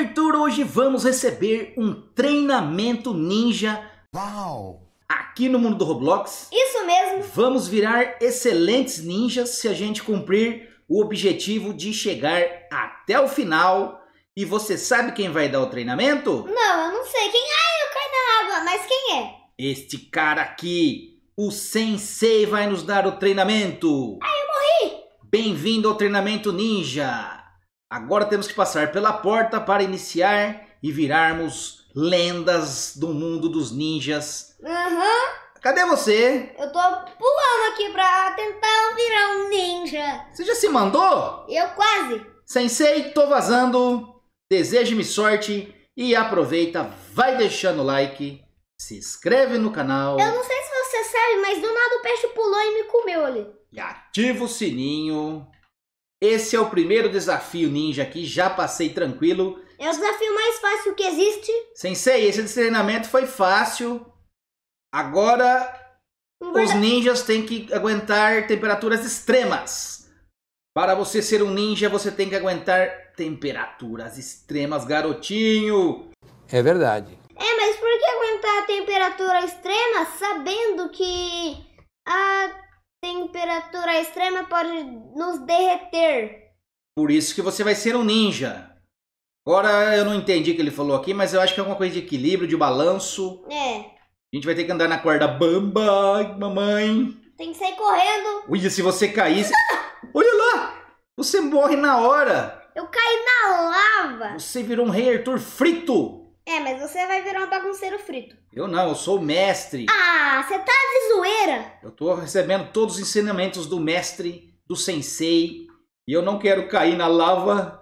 Abertura hoje vamos receber um treinamento ninja. Uau! Aqui no mundo do Roblox. Isso mesmo! Vamos virar excelentes ninjas se a gente cumprir o objetivo de chegar até o final. E você sabe quem vai dar o treinamento? Não, eu não sei. Quem é? Eu caí na água, mas quem é? Este cara aqui, o Sensei, vai nos dar o treinamento. Ai, eu morri! Bem-vindo ao treinamento ninja! Agora temos que passar pela porta para iniciar e virarmos lendas do mundo dos ninjas. Aham. Uhum. Cadê você? Eu tô pulando aqui pra tentar virar um ninja. Você já se mandou? Eu quase. Sensei, tô vazando. Deseje-me sorte e aproveita, vai deixando o like, se inscreve no canal. Eu não sei se você sabe, mas do nada o peixe pulou e me comeu ali. E ativa o sininho. Esse é o primeiro desafio ninja aqui, já passei tranquilo. É o desafio mais fácil que existe. Sensei, esse treinamento foi fácil. Agora os ninjas têm que aguentar temperaturas extremas. Para você ser um ninja, você tem que aguentar temperaturas extremas, garotinho. É verdade. É, mas por que aguentar a temperatura extrema sabendo que a temperatura extrema pode nos derreter. Por isso que você vai ser um ninja. Agora eu não entendi o que ele falou aqui, mas eu acho que é alguma coisa de equilíbrio, de balanço. É. A gente vai ter que andar na corda bamba, mamãe. Tem que sair correndo. Ui, se você cair. Olha lá! Você morre na hora! Eu caí na lava! Você virou um rei Arthur frito! É, mas você vai virar um bagunceiro frito. Eu não, eu sou o mestre. Ah, você tá de zoeira. Eu tô recebendo todos os ensinamentos do mestre, do sensei. E eu não quero cair na lava.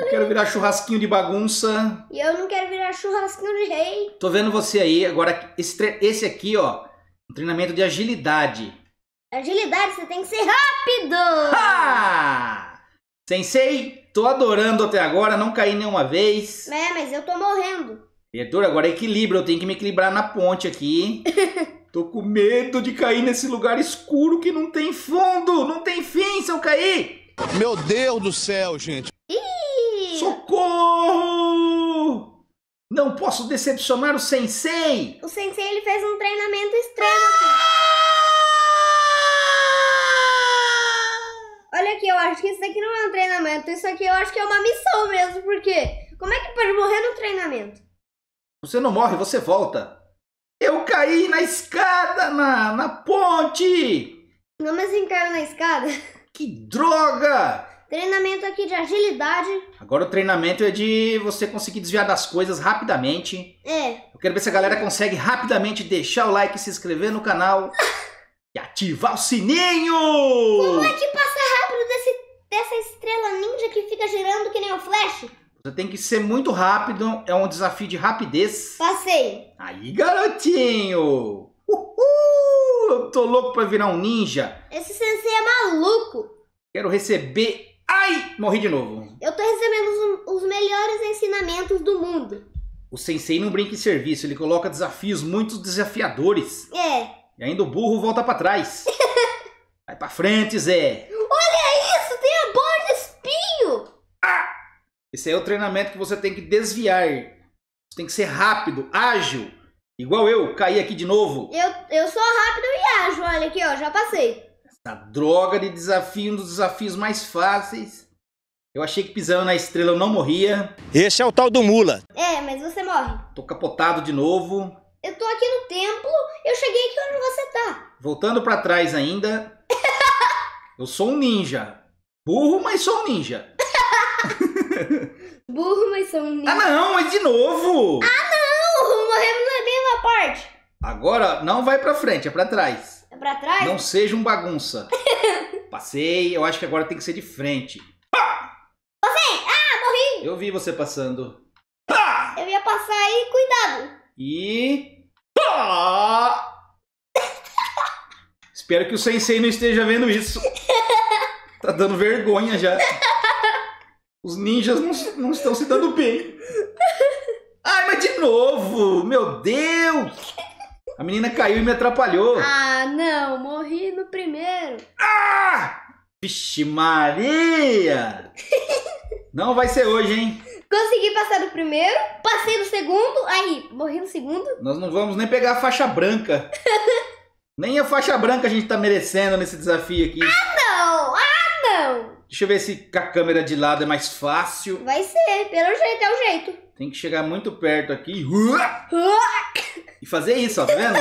não quero virar churrasquinho de bagunça. E eu não quero virar churrasquinho de rei. Tô vendo você aí. Agora, esse, esse aqui, ó. Um treinamento de agilidade. Agilidade, você tem que ser rápido! Ha! Sensei, Tô adorando até agora, não caí nenhuma vez. É, mas eu tô morrendo. Verdura, agora é equilíbrio. Eu tenho que me equilibrar na ponte aqui. tô com medo de cair nesse lugar escuro que não tem fundo, não tem fim se eu cair. Meu Deus do céu, gente. Socorro! Não posso decepcionar o sensei. O sensei ele fez um treinamento extremo. Ah! aqui eu acho que isso aqui não é um treinamento, isso aqui eu acho que é uma missão mesmo, porque como é que pode morrer no treinamento? Você não morre, você volta. Eu caí na escada, na, na ponte! Não, mas você caiu na escada. Que droga! Treinamento aqui de agilidade. Agora o treinamento é de você conseguir desviar das coisas rapidamente. É. Eu quero ver se a galera consegue rapidamente deixar o like, se inscrever no canal e ativar o sininho! Como é que passa dessa estrela ninja que fica girando que nem o Flash? Você tem que ser muito rápido, é um desafio de rapidez. Passei. Aí, garotinho! Uhul! Eu tô louco pra virar um ninja. Esse sensei é maluco. Quero receber... Ai! Morri de novo. Eu tô recebendo os, os melhores ensinamentos do mundo. O sensei não brinca em serviço, ele coloca desafios muito desafiadores. É. E ainda o burro volta pra trás. Vai pra frente, Zé. Esse aí é o treinamento que você tem que desviar. Você tem que ser rápido, ágil. Igual eu, caí aqui de novo. Eu, eu sou rápido e ágil, olha aqui, ó, já passei. Essa droga de desafio, um dos desafios mais fáceis. Eu achei que pisando na estrela eu não morria. Esse é o tal do mula. É, mas você morre. Tô capotado de novo. Eu tô aqui no templo, eu cheguei aqui onde você tá. Voltando para trás ainda. eu sou um ninja. Burro, mas sou um ninja. Burro, mas são Ah, não, mas de novo! Ah, não! Morremos na é mesma parte. Agora, não vai pra frente, é pra trás. É pra trás? Não seja um bagunça. Passei, eu acho que agora tem que ser de frente. Passei! Ah, morri! Eu vi você passando. Eu ia passar aí, cuidado! E... Espero que o sensei não esteja vendo isso. Tá dando vergonha já. Os ninjas não, não estão se dando bem. Ai, mas de novo! Meu Deus! A menina caiu e me atrapalhou. Ah, não, morri no primeiro. Ah! Vixe Maria! não vai ser hoje, hein? Consegui passar do primeiro, passei do segundo, aí, morri no segundo. Nós não vamos nem pegar a faixa branca. nem a faixa branca a gente tá merecendo nesse desafio aqui. Ah, não! Ah, não! Deixa eu ver se com a câmera de lado é mais fácil. Vai ser, pelo jeito, é o jeito. Tem que chegar muito perto aqui. E fazer isso, ó, tá vendo?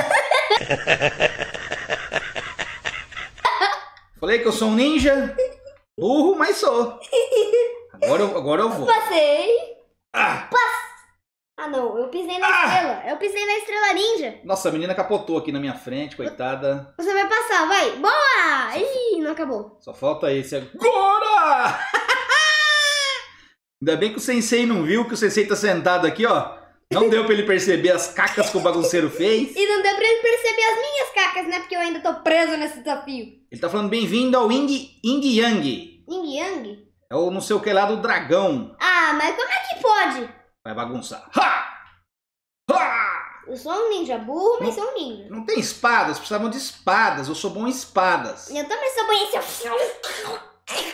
Falei que eu sou um ninja. Burro, mas sou. Agora eu, agora eu vou. Passei. Ah. Passei. Ah, não, eu pisei na ah! estrela. Eu pisei na estrela ninja. Nossa, a menina capotou aqui na minha frente, coitada. Você vai passar, vai. Boa! Só Ih, não acabou. Só falta esse agora! Ainda bem que o sensei não viu que o sensei tá sentado aqui, ó. Não deu pra ele perceber as cacas que o bagunceiro fez. E não deu pra ele perceber as minhas cacas, né? Porque eu ainda tô preso nesse desafio. Ele tá falando bem-vindo ao Ying, Ying Yang. Ying Yang? É o não sei o que lá do dragão. Ah, mas como é que pode? Vai bagunçar. Ha! Ha! Eu sou um ninja burro, mas não, sou um ninja. Não tem espadas, precisavam de espadas. Eu sou bom em espadas. Eu também sou bom em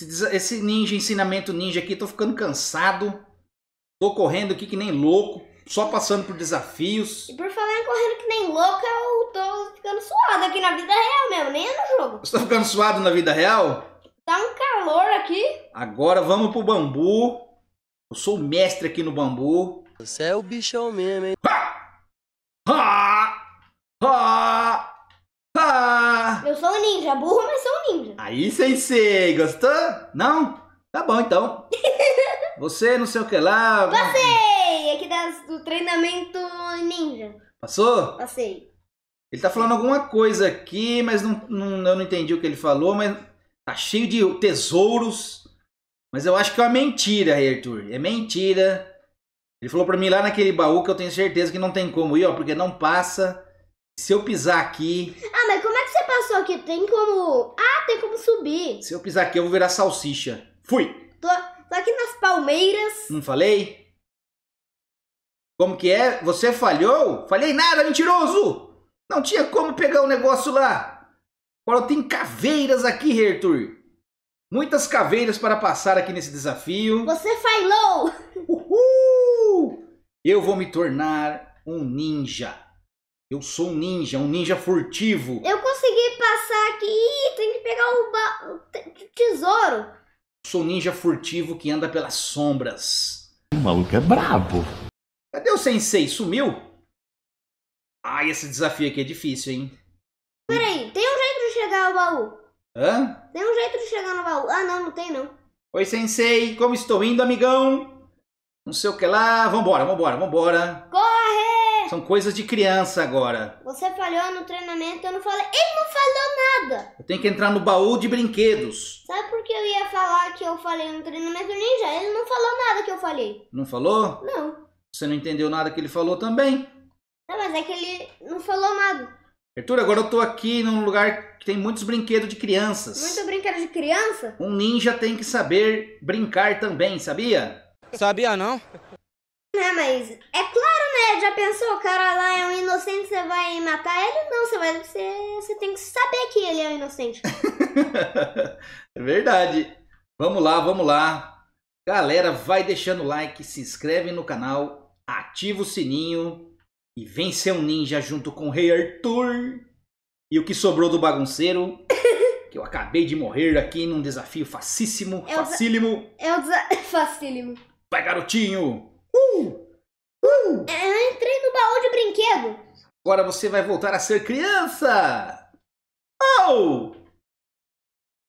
esse... Esse ninja, ensinamento ninja aqui, tô ficando cansado. Tô correndo aqui que nem louco, só passando por desafios. E por falar em correndo que nem louco eu tô ficando suado aqui na vida real mesmo, nem é no jogo. Você tá ficando suado na vida real? Tá um calor aqui. Agora vamos pro bambu. Eu sou o mestre aqui no bambu. Você é o bichão mesmo, hein? Ha! Ha! Ha! Ha! Eu sou um ninja, burro, mas sou um ninja. Aí, sensei, gostou? Não? Tá bom, então. Você, não sei o que lá... Passei! Aqui das, tá do treinamento ninja. Passou? Passei. Ele tá falando alguma coisa aqui, mas não, não, eu não entendi o que ele falou, mas tá cheio de tesouros mas eu acho que é uma mentira, Rei Arthur. É mentira. Ele falou para mim lá naquele baú que eu tenho certeza que não tem como ir, ó, porque não passa. Se eu pisar aqui. Ah, mas como é que você passou aqui? Tem como. Ah, tem como subir. Se eu pisar aqui, eu vou virar salsicha. Fui! Tô, tô aqui nas palmeiras. Não falei? Como que é? Você falhou? Falhei nada, mentiroso! Não tinha como pegar o um negócio lá. Agora tem caveiras aqui, Arthur. Muitas caveiras para passar aqui nesse desafio. Você falou! Uhul! Eu vou me tornar um ninja. Eu sou um ninja, um ninja furtivo. Eu consegui passar aqui. Ih, tem que pegar o ba... tesouro. Sou um ninja furtivo que anda pelas sombras. O maluco é brabo. Cadê o sensei? Sumiu? Ai, esse desafio aqui é difícil, hein? Peraí, tem um jeito de chegar ao baú. Hã? Tem um jeito de chegar no baú. Ah, não, não tem não. Oi, sensei, como estou indo, amigão? Não sei o que lá. Vambora, vambora, vambora. Corre! São coisas de criança agora. Você falhou no treinamento, eu não falei. Ele não falou nada. Eu tenho que entrar no baú de brinquedos. Sabe por que eu ia falar que eu falei no treinamento ninja? Ele não falou nada que eu falei. Não falou? Não. Você não entendeu nada que ele falou também? Não, mas é que ele não falou nada. Arthur, agora eu tô aqui num lugar que tem muitos brinquedos de crianças. Muito brinquedo de criança? Um ninja tem que saber brincar também, sabia? Sabia não? Né, mas é claro, né? Já pensou, o cara lá é um inocente, você vai matar ele? Não, você vai. Você, você tem que saber que ele é um inocente. é verdade. Vamos lá, vamos lá. Galera, vai deixando o like, se inscreve no canal, ativa o sininho e venceu um ninja junto com o Rei Arthur. E o que sobrou do bagunceiro, que eu acabei de morrer aqui num desafio facíssimo, é facílimo. É o desafio facílimo. Vai, garotinho! Uh! Uh! uh! É, eu entrei no baú de brinquedo. Agora você vai voltar a ser criança! Oh!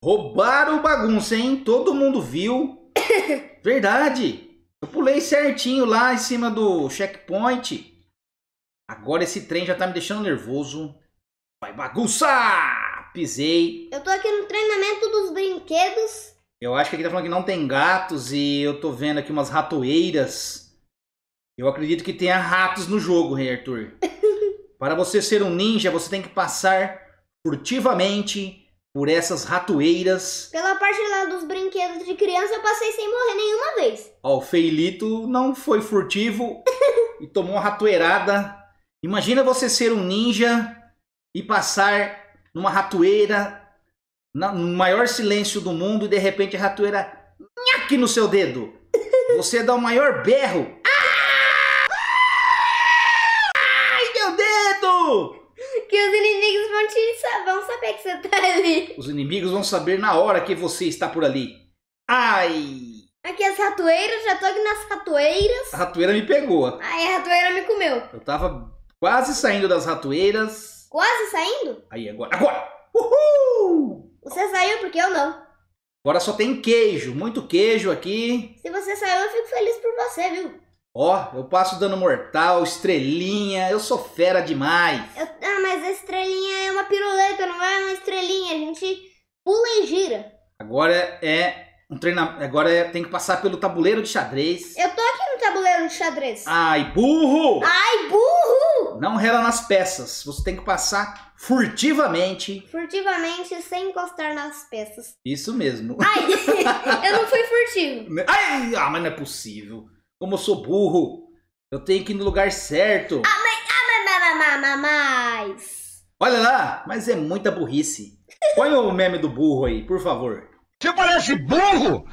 Roubaram o bagunça, hein? Todo mundo viu. Verdade. Eu pulei certinho lá em cima do checkpoint. Agora esse trem já tá me deixando nervoso. Vai bagunçar! Pisei. Eu tô aqui no treinamento dos brinquedos. Eu acho que aqui tá falando que não tem gatos e eu tô vendo aqui umas ratoeiras. Eu acredito que tenha ratos no jogo, Rei Arthur. Para você ser um ninja, você tem que passar furtivamente por essas ratoeiras. Pela parte lá dos brinquedos de criança, eu passei sem morrer nenhuma vez. Ó, o Feilito não foi furtivo e tomou uma ratoeirada Imagina você ser um ninja e passar numa ratoeira, no maior silêncio do mundo, e de repente a ratoeira aqui no seu dedo. Você dá o maior berro. Ai, meu dedo! Que os inimigos vão te saber, vão saber que você tá ali. Os inimigos vão saber na hora que você está por ali. Ai! Aqui as ratoeiras, já tô aqui nas ratoeiras. A ratoeira me pegou. Ai, a ratoeira me comeu. Eu tava Quase saindo das ratoeiras. Quase saindo? Aí, agora. Agora! Uhul! Você saiu porque eu não. Agora só tem queijo, muito queijo aqui. Se você saiu, eu fico feliz por você, viu? Ó, eu passo dano mortal, estrelinha, eu sou fera demais. Eu... ah, mas a estrelinha é uma piruleta, não é uma estrelinha. A gente pula e gira. Agora é um treinamento. Agora é... tem que passar pelo tabuleiro de xadrez. Eu tô aqui no tabuleiro de xadrez. Ai, burro! Ai, burro! Não rela nas peças. Você tem que passar furtivamente. Furtivamente, sem encostar nas peças. Isso mesmo. Ai, eu não fui furtivo. Ai, ah, mas não é possível. Como eu sou burro, eu tenho que ir no lugar certo. Ah, mas, ah, mas, mas, mas, mas. Olha lá, mas é muita burrice. Põe o meme do burro aí, por favor. Você parece burro?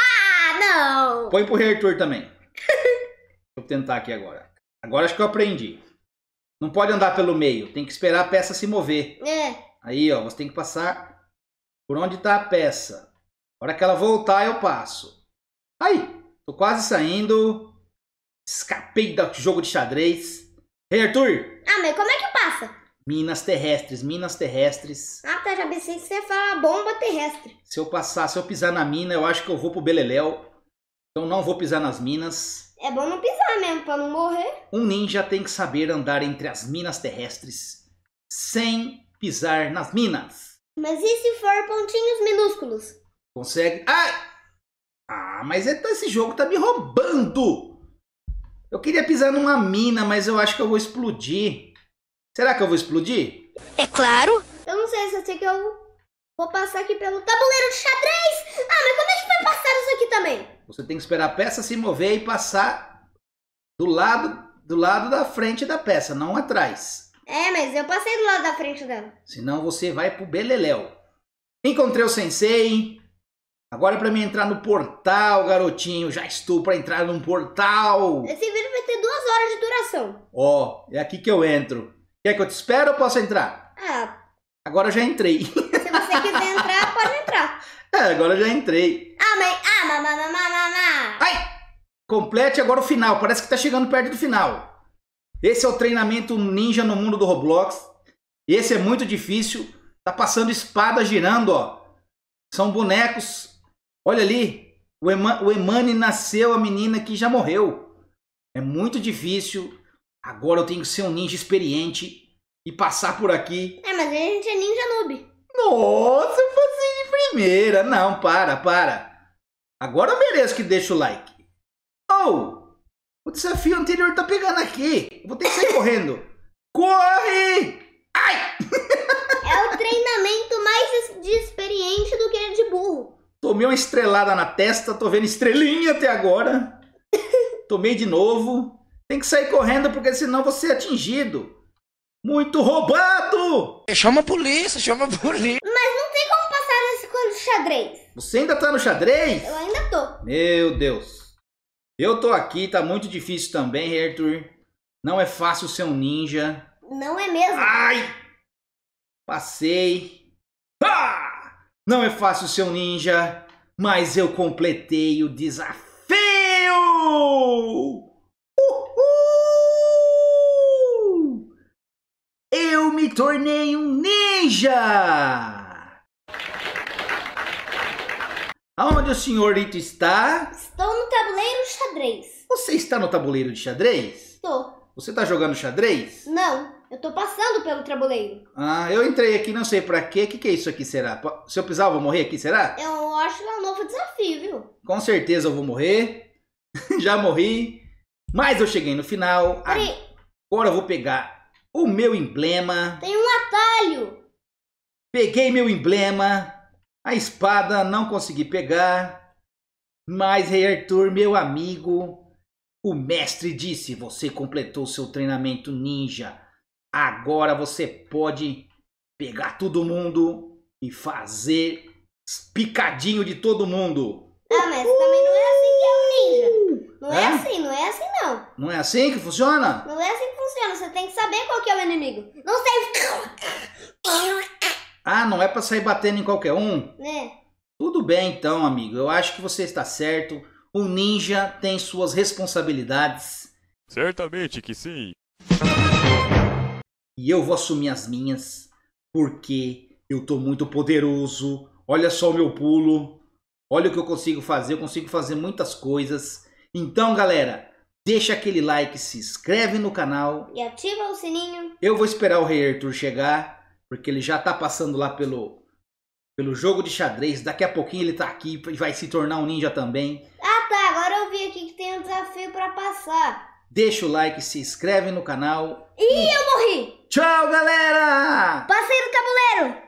Ah, não. Põe pro reitor também. Vou tentar aqui agora. Agora acho que eu aprendi. Não pode andar pelo meio, tem que esperar a peça se mover. É. Aí, ó, você tem que passar por onde está a peça. A hora que ela voltar, eu passo. Aí, tô quase saindo. Escapei do jogo de xadrez. Ei, hey, Arthur! Ah, mas como é que passa? Minas terrestres, minas terrestres. Ah, tá, já pensei que você ia falar bomba terrestre. Se eu passar, se eu pisar na mina, eu acho que eu vou pro Beleléu. Então não vou pisar nas minas. É bom não pisar mesmo, pra não morrer. Um ninja tem que saber andar entre as minas terrestres sem pisar nas minas. Mas e se for pontinhos minúsculos? Consegue. Ai! Ah, mas é esse jogo tá me roubando! Eu queria pisar numa mina, mas eu acho que eu vou explodir. Será que eu vou explodir? É claro! Eu não sei, só sei que eu vou passar aqui pelo tabuleiro de xadrez! Ah, mas como é que vai passar isso aqui também? Você tem que esperar a peça se mover e passar do lado, do lado da frente da peça, não atrás. É, mas eu passei do lado da frente dela. Senão você vai pro beleléu. Encontrei o sensei. Agora é pra mim entrar no portal, garotinho. Já estou pra entrar num portal. Esse vídeo vai ter duas horas de duração. Ó, oh, é aqui que eu entro. Quer que eu te espero ou posso entrar? Ah. Agora já entrei. Se você quiser entrar, pode entrar. É, agora já entrei. Ah, mas... Ah, mamãe, mamãe, Complete agora o final. Parece que está chegando perto do final. Esse é o treinamento ninja no mundo do Roblox. Esse é muito difícil. Tá passando espada girando, ó. São bonecos. Olha ali. O, Eman o Emani nasceu a menina que já morreu. É muito difícil. Agora eu tenho que ser um ninja experiente e passar por aqui. É, mas a gente é ninja noob. Nossa, eu passei de primeira. Não, para, para. Agora eu mereço que deixe o like. Oh! O desafio anterior tá pegando aqui. Vou ter que sair correndo. Corre! Ai! é o treinamento mais de experiente do que de burro. Tomei uma estrelada na testa, tô vendo estrelinha até agora. Tomei de novo. Tem que sair correndo porque senão você é atingido. Muito roubado! Chama a polícia, chama a polícia. Mas não tem como passar nesse coisa de xadrez. Você ainda tá no xadrez? Eu ainda tô. Meu Deus. Eu tô aqui, tá muito difícil também, Arthur. Não é fácil ser um ninja. Não é mesmo? Ai! Passei. Ah! Não é fácil ser um ninja, mas eu completei o desafio! Uhul! Eu me tornei um ninja! Aonde o senhorito está? Estou no tabuleiro xadrez. Você está no tabuleiro de xadrez? Tô. Você está jogando xadrez? Não, eu tô passando pelo tabuleiro. Ah, eu entrei aqui não sei pra quê. O que, que é isso aqui, será? Se eu pisar, eu vou morrer aqui, será? Eu acho que é um novo desafio, viu? Com certeza eu vou morrer. Já morri. Mas eu cheguei no final. Peraí. Agora eu vou pegar o meu emblema. Tem um atalho. Peguei meu emblema. A espada não consegui pegar. Mas, Rei Arthur, meu amigo, o mestre disse: você completou seu treinamento ninja. Agora você pode pegar todo mundo e fazer picadinho de todo mundo. Ah, mas também não é assim que é o um ninja. Não é? é? assim, não é assim não. Não é assim que funciona? Não é assim que funciona. Você tem que saber qual que é o inimigo. Não sei. Ah, não é pra sair batendo em qualquer um? É. Tudo bem então, amigo. Eu acho que você está certo. O ninja tem suas responsabilidades. Certamente que sim. E eu vou assumir as minhas, porque eu tô muito poderoso. Olha só o meu pulo. Olha o que eu consigo fazer. Eu consigo fazer muitas coisas. Então, galera, deixa aquele like, se inscreve no canal. E ativa o sininho. Eu vou esperar o Rei Arthur chegar, porque ele já tá passando lá pelo pelo jogo de xadrez. Daqui a pouquinho ele tá aqui e vai se tornar um ninja também. Ah tá, agora eu vi aqui que tem um desafio para passar. Deixa o like, se inscreve no canal. Ih, e... eu morri! Tchau, galera! Passei no tabuleiro!